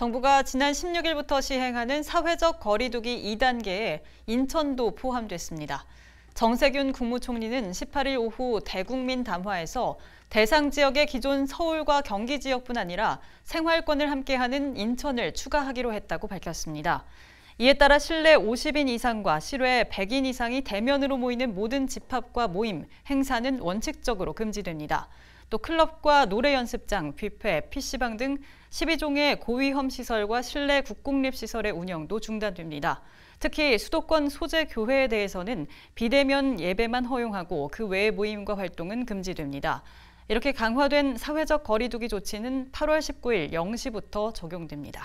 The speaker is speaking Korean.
정부가 지난 16일부터 시행하는 사회적 거리두기 2단계에 인천도 포함됐습니다. 정세균 국무총리는 18일 오후 대국민 담화에서 대상 지역의 기존 서울과 경기 지역뿐 아니라 생활권을 함께하는 인천을 추가하기로 했다고 밝혔습니다. 이에 따라 실내 50인 이상과 실외 100인 이상이 대면으로 모이는 모든 집합과 모임, 행사는 원칙적으로 금지됩니다. 또 클럽과 노래 연습장, 뷔페, PC방 등 12종의 고위험 시설과 실내 국공립 시설의 운영도 중단됩니다. 특히 수도권 소재 교회에 대해서는 비대면 예배만 허용하고 그 외의 모임과 활동은 금지됩니다. 이렇게 강화된 사회적 거리두기 조치는 8월 19일 0시부터 적용됩니다.